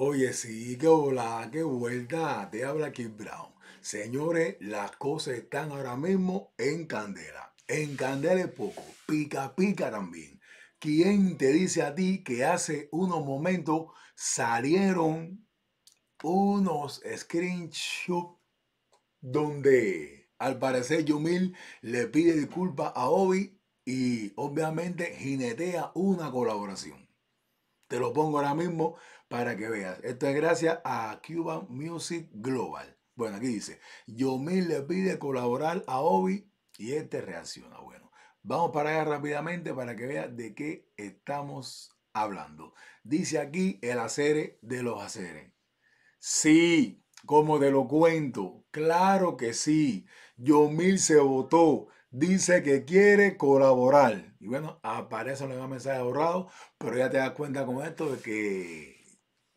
Oye, sí, qué hola, qué vuelta. Te habla Kim Brown. Señores, las cosas están ahora mismo en candela. En candela es poco, pica pica también. ¿Quién te dice a ti que hace unos momentos salieron unos screenshots donde al parecer Yumil le pide disculpas a Obi y obviamente jinetea una colaboración? Te lo pongo ahora mismo para que veas. Esto es gracias a Cuban Music Global. Bueno, aquí dice, Yomil le pide colaborar a Obi y este reacciona. Bueno, vamos para allá rápidamente para que veas de qué estamos hablando. Dice aquí el hacer de los haceres. Sí, como te lo cuento, claro que sí. Yomil se votó dice que quiere colaborar. Y bueno, aparece un mensaje ahorrado, pero ya te das cuenta con esto de que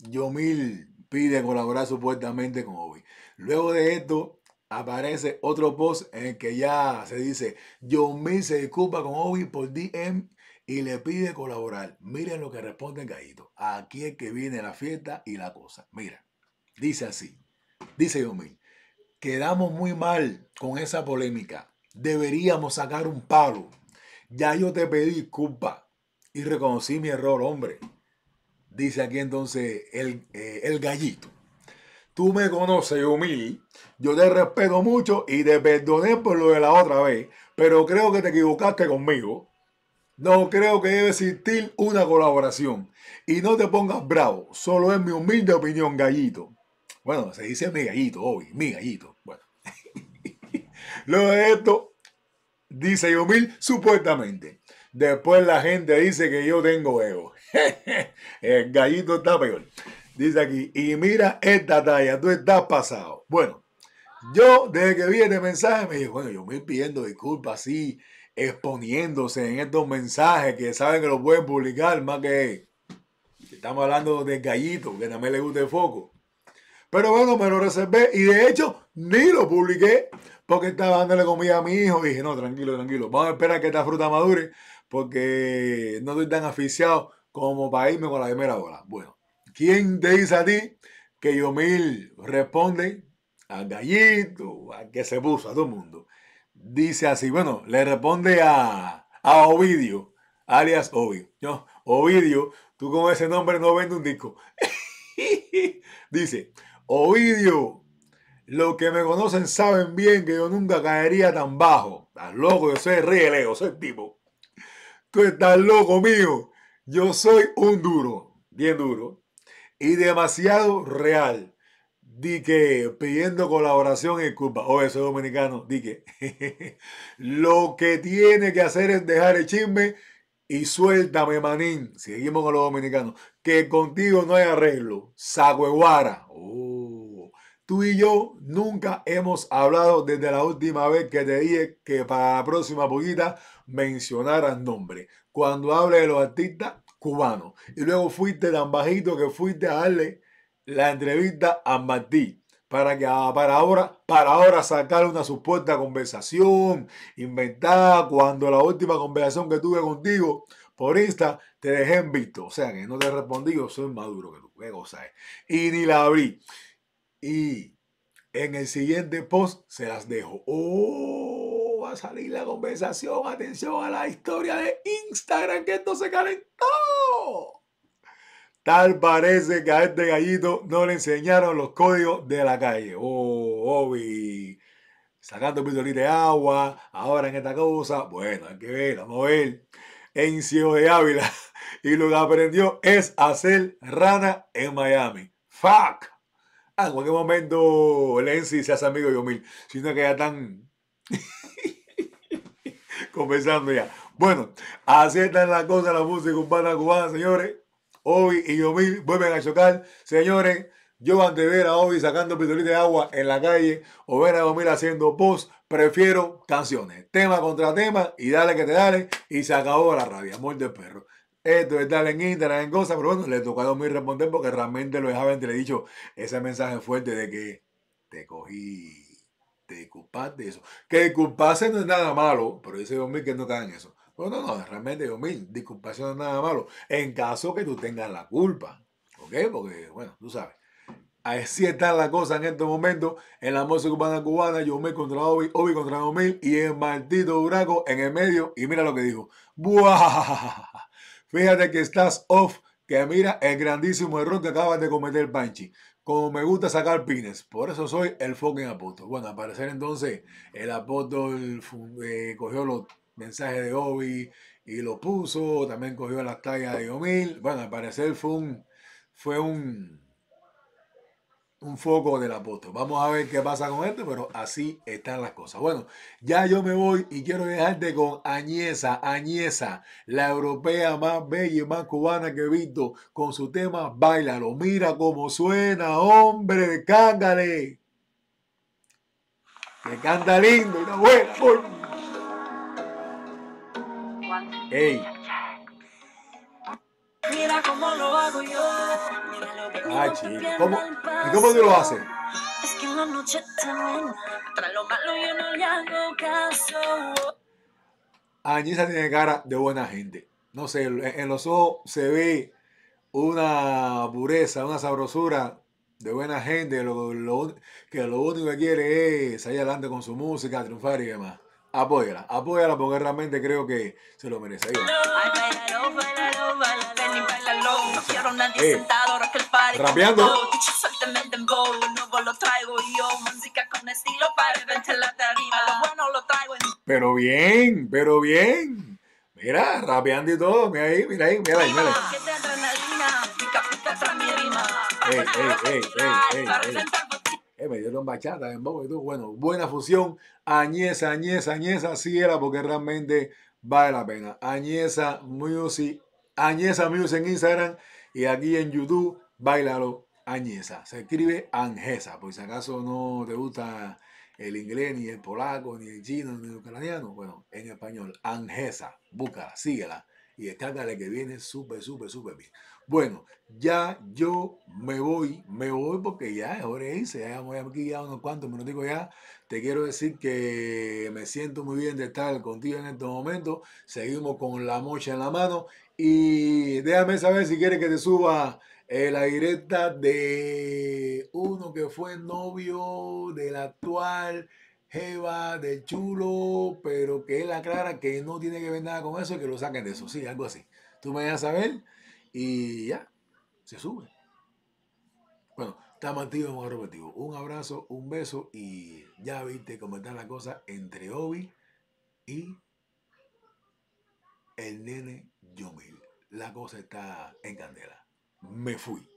Yomil pide colaborar supuestamente con Obi. Luego de esto, aparece otro post en el que ya se dice, Yomil se disculpa con Obi por DM y le pide colaborar. Miren lo que responde el gallito. Aquí es que viene la fiesta y la cosa. Mira, dice así. Dice Yomil, quedamos muy mal con esa polémica. Deberíamos sacar un palo. Ya yo te pedí disculpa y reconocí mi error, hombre. Dice aquí entonces el, eh, el gallito. Tú me conoces, humil. Yo te respeto mucho y te perdoné por lo de la otra vez, pero creo que te equivocaste conmigo. No creo que debe existir una colaboración. Y no te pongas bravo, solo es mi humilde opinión, gallito. Bueno, se dice mi gallito, hoy, mi gallito. Bueno. Luego de esto, dice Yumil, supuestamente. Después la gente dice que yo tengo ego el gallito está peor. Dice aquí, y mira esta talla, tú estás pasado. Bueno, yo desde que vi este mensaje me dije, bueno, yo me pidiendo disculpas así, exponiéndose en estos mensajes que saben que los pueden publicar más que estamos hablando del gallito, que también le gusta el foco. Pero bueno, me lo reservé y de hecho ni lo publiqué porque estaba dándole comida a mi hijo. Y dije, no, tranquilo, tranquilo, vamos a esperar que esta fruta madure porque no estoy tan asfixiado como para irme con la primera bola. Bueno, ¿quién te dice a ti que Yomil responde a Gallito, a que se puso, a todo el mundo? Dice así, bueno, le responde a, a Ovidio, alias Ovidio. Ovidio, tú con ese nombre no vendes un disco. dice, Ovidio, los que me conocen saben bien que yo nunca caería tan bajo. Estás loco, yo soy de soy tipo. Tú estás loco mío. Yo soy un duro, bien duro, y demasiado real. Di que pidiendo colaboración en Cuba. Oye, oh, soy dominicano. Di que lo que tiene que hacer es dejar el chisme y suéltame, manín. Seguimos con los dominicanos. Que contigo no hay arreglo. Sagueguara. Oh. Tú y yo nunca hemos hablado desde la última vez que te dije que para la próxima poquita mencionar al nombre. Cuando hable de los artistas cubanos. Y luego fuiste tan bajito que fuiste a darle la entrevista a Martí para que ah, para ahora para ahora sacar una supuesta conversación inventada cuando la última conversación que tuve contigo por Insta te dejé en visto, o sea que no te respondí, yo soy maduro que tú, Y ni la abrí. Y en el siguiente post se las dejo. ¡Oh! salir la conversación. Atención a la historia de Instagram, que esto se calentó. Tal parece que a este gallito no le enseñaron los códigos de la calle. Oh, Obi. Sacando un de agua, ahora en esta cosa. Bueno, hay que ver, vamos a ver. En Ciego de Ávila. Y lo que aprendió es hacer rana en Miami. ¡Fuck! Ah, en cualquier momento Lenzi se hace amigo de Yomil. Sino que ya están... comenzando ya. Bueno, así están las cosas, la música cubana cubana, señores. Hoy y yo vuelven a chocar, señores. Yo de ver a Obi sacando pistolita de agua en la calle o ver a Yomil haciendo post, prefiero canciones, tema contra tema y dale que te dale y se acabó la rabia, Amor de perro. Esto es darle en Instagram, en cosas, pero bueno, le tocó a Yomil responder porque realmente lo dejaba dicho ese mensaje fuerte de que te cogí de eso. Que disculparse no es nada malo, pero dice Dios que no cae en eso. No, no, no, realmente yo disculparse no es nada malo. En caso que tú tengas la culpa, ¿ok? Porque, bueno, tú sabes. Así está la cosa en este momento en la música cubana cubana, yo me contra Obi, Obi contra mil y el maldito Duraco en el medio y mira lo que dijo. ¡Buah! Fíjate que estás off, que mira el grandísimo error que acabas de cometer Panchi como me gusta sacar pines. Por eso soy el fucking apóstol. Bueno, al parecer entonces el apóstol eh, cogió los mensajes de Obi y lo puso. También cogió las tallas de Omil. Bueno, al parecer fue fue un un foco la foto. Vamos a ver qué pasa con esto, pero así están las cosas. Bueno, ya yo me voy y quiero dejarte con Añesa. Añesa, la europea más bella y más cubana que he visto, con su tema Bailalo. Mira cómo suena, hombre, cántale. Que canta lindo, una buena, Mira cómo lo hago yo. Ay, ah, ¿cómo, ¿y cómo tú lo haces? Es Añisa tiene cara de buena gente. No sé, en los ojos se ve una pureza, una sabrosura de buena gente, lo, lo, que lo único que quiere es salir adelante con su música, triunfar y demás. Apóyala, apóyala porque realmente creo que se lo merece. Pero bien, pero bien. Mira, rapeando y todo, mira ahí, mira ahí, me dieron bachata en y todo. Bueno, buena fusión. Añeza, Añesa, Añesa sí era porque realmente vale la pena. Añeza Music Añeza Music en Instagram y aquí en YouTube, bailalo Añeza. Se escribe Angesa, por si acaso no te gusta el inglés, ni el polaco, ni el chino, ni el ucraniano. Bueno, en español, Angesa. Búscala, síguela y escándale este que viene súper, súper, súper bien. Bueno, ya yo me voy, me voy porque ya es hora ya voy aquí ya unos cuantos minutos ya. Te quiero decir que me siento muy bien de estar contigo en estos momentos. Seguimos con la mocha en la mano y déjame saber si quieres que te suba eh, la directa de uno que fue novio del actual Jeva del chulo, pero que él aclara que no tiene que ver nada con eso y que lo saquen de eso. Sí, algo así. Tú me a ver y ya, se sube. Bueno, estamos activos, Un abrazo, un beso y ya viste cómo está la cosa entre Obi y el nene Yomil. La cosa está en candela. Me fui.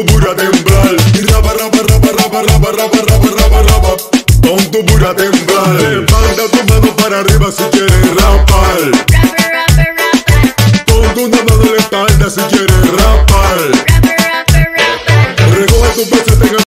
Tonto pura temblar. Y rapa, rapa, rapa, rapa, rapa, rapa, rapa, rapa, rapa. Tonto pura temblar. Levanta tu mano para arriba si quieres rapar. Rapper, rapper, rapper Pon una mano en la espalda si quieres rapar.